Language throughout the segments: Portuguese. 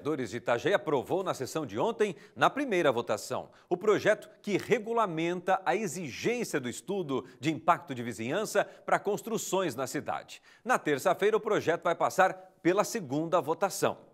vereadores de Itajaí aprovou na sessão de ontem, na primeira votação, o projeto que regulamenta a exigência do estudo de impacto de vizinhança para construções na cidade. Na terça-feira, o projeto vai passar pela segunda votação.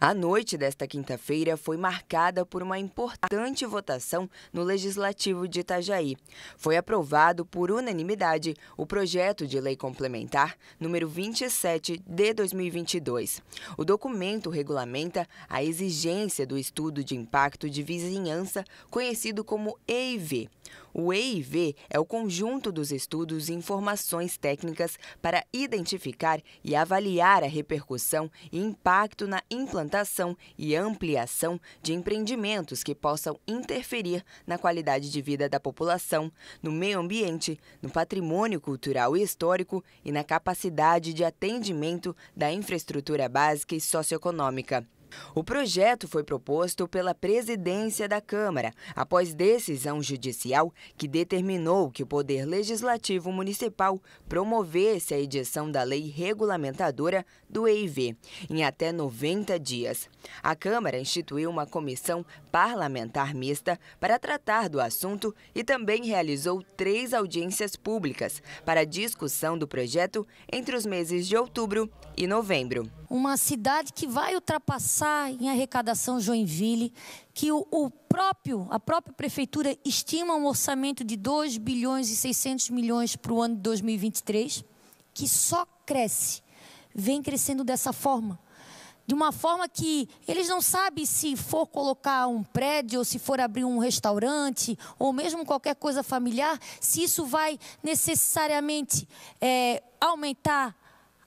A noite desta quinta-feira foi marcada por uma importante votação no Legislativo de Itajaí. Foi aprovado por unanimidade o projeto de lei complementar número 27 de 2022. O documento regulamenta a exigência do estudo de impacto de vizinhança, conhecido como EIV, o EIV é o conjunto dos estudos e informações técnicas para identificar e avaliar a repercussão e impacto na implantação e ampliação de empreendimentos que possam interferir na qualidade de vida da população, no meio ambiente, no patrimônio cultural e histórico e na capacidade de atendimento da infraestrutura básica e socioeconômica. O projeto foi proposto pela presidência da Câmara, após decisão judicial que determinou que o Poder Legislativo Municipal promovesse a edição da lei regulamentadora do EIV em até 90 dias. A Câmara instituiu uma comissão parlamentar mista para tratar do assunto e também realizou três audiências públicas para discussão do projeto entre os meses de outubro e novembro. Uma cidade que vai ultrapassar em arrecadação Joinville, que o, o próprio, a própria prefeitura estima um orçamento de 2 bilhões e 600 milhões para o ano de 2023, que só cresce, vem crescendo dessa forma de uma forma que eles não sabem se for colocar um prédio, ou se for abrir um restaurante, ou mesmo qualquer coisa familiar, se isso vai necessariamente é, aumentar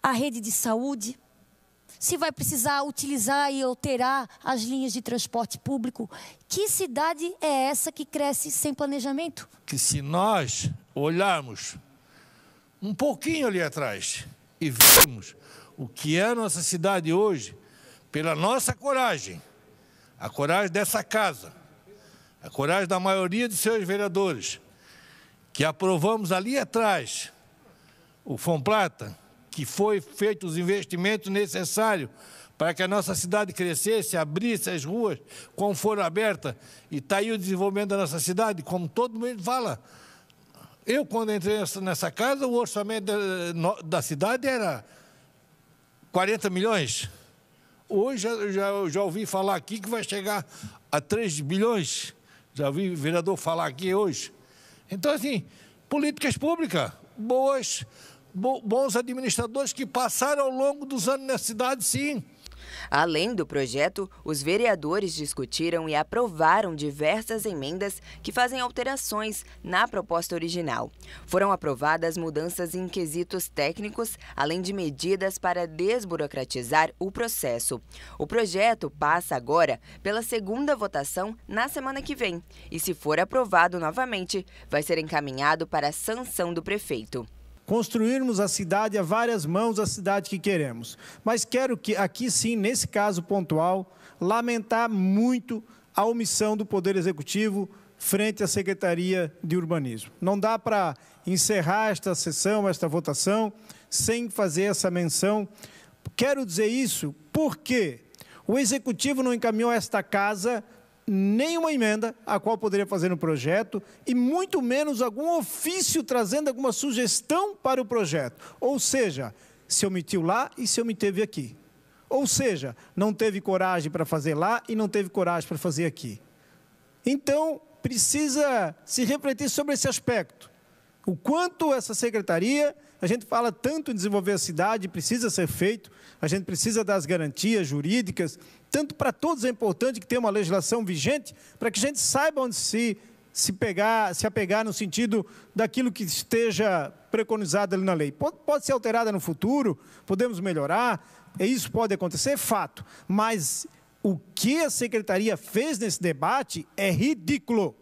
a rede de saúde, se vai precisar utilizar e alterar as linhas de transporte público. Que cidade é essa que cresce sem planejamento? Que se nós olharmos um pouquinho ali atrás e vermos o que é a nossa cidade hoje, pela nossa coragem, a coragem dessa casa, a coragem da maioria de seus vereadores, que aprovamos ali atrás o Fomplata, que foi feito os investimentos necessários para que a nossa cidade crescesse, abrisse as ruas, como foram abertas. E está aí o desenvolvimento da nossa cidade, como todo mundo fala. Eu, quando entrei nessa casa, o orçamento da, cidade era 40 milhões. Hoje já, já, já ouvi falar aqui que vai chegar a 3 bilhões. Já ouvi o vereador falar aqui hoje. Então, assim, políticas públicas boas bons administradores que passaram ao longo dos anos na cidade, sim. Além do projeto, os vereadores discutiram e aprovaram diversas emendas que fazem alterações na proposta original. Foram aprovadas mudanças em quesitos técnicos, além de medidas para desburocratizar o processo. O projeto passa agora pela segunda votação na semana que vem e, se for aprovado novamente, vai ser encaminhado para a sanção do prefeito construirmos a cidade a várias mãos, a cidade que queremos. Mas quero que, aqui sim, nesse caso pontual, lamentar muito a omissão do Poder Executivo frente à Secretaria de Urbanismo. Não dá para encerrar esta sessão, esta votação, sem fazer essa menção. Quero dizer isso porque o Executivo não encaminhou esta casa nenhuma emenda a qual poderia fazer no projeto e muito menos algum ofício trazendo alguma sugestão para o projeto. Ou seja, se omitiu lá e se omiteve aqui. Ou seja, não teve coragem para fazer lá e não teve coragem para fazer aqui. Então, precisa se refletir sobre esse aspecto. O quanto essa secretaria a gente fala tanto em desenvolver a cidade, precisa ser feito, a gente precisa das garantias jurídicas, tanto para todos é importante que tenha uma legislação vigente, para que a gente saiba onde se se pegar, se apegar no sentido daquilo que esteja preconizado ali na lei. Pode, pode ser alterada no futuro, podemos melhorar, é isso pode acontecer, fato. Mas o que a secretaria fez nesse debate é ridículo.